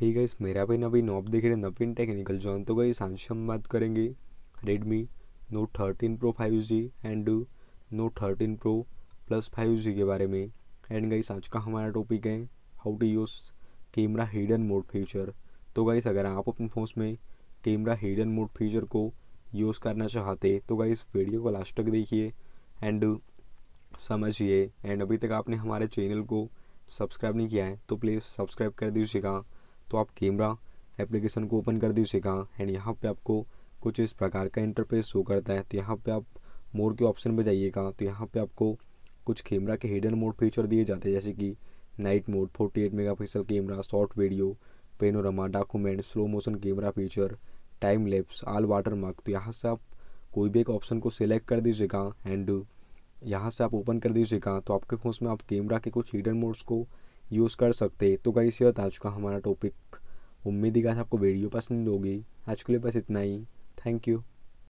ही guys मेरा भाई नवीन knob देख रहे नवीन टेक्निकल जॉन तो गई आज हम बात करेंगे Redmi note thirteen pro five G and note thirteen pro plus five G के बारे में एंड गई आज का हमारा टॉपिक है how to use camera hidden mode feature तो गाइस अगर आप अपने फ़ोन में कैमरा हिडन मोड फीचर को यूज़ करना चाहते तो गाइस वीडियो को लास्ट तक देखिए एंड समझिए एंड अभी तक आपने हमारे चैनल को सब्सक्राइब नहीं किया है तो प्लीज़ सब्सक्राइब कर दीजिएगा तो आप कैमरा एप्लीकेशन को ओपन कर दीजिएगा एंड यहाँ पे आपको कुछ इस प्रकार का इंटरफेस शो करता है तो यहाँ पे आप मोड के ऑप्शन पे जाइएगा तो यहाँ पे आपको कुछ कैमरा के हिडन मोड फीचर दिए जाते हैं जैसे कि night mode 48 pixel camera short video panorama document slow motion camera feature time lapse all watermark तो यहाँ से आप कोई भी एक ऑप्शन को सिलेक्ट कर दीजिएगा एंड यहाँ से आप ओपन कर दीजिएगा तो आपके फोन में आप कैमरा के कुछ हिडन मोड्स को यूज़ कर सकते तो गई इसी आज का हमारा टॉपिक उम्मीद ही आपको वीडियो पसंद होगी आज के लिए बस इतना ही थैंक यू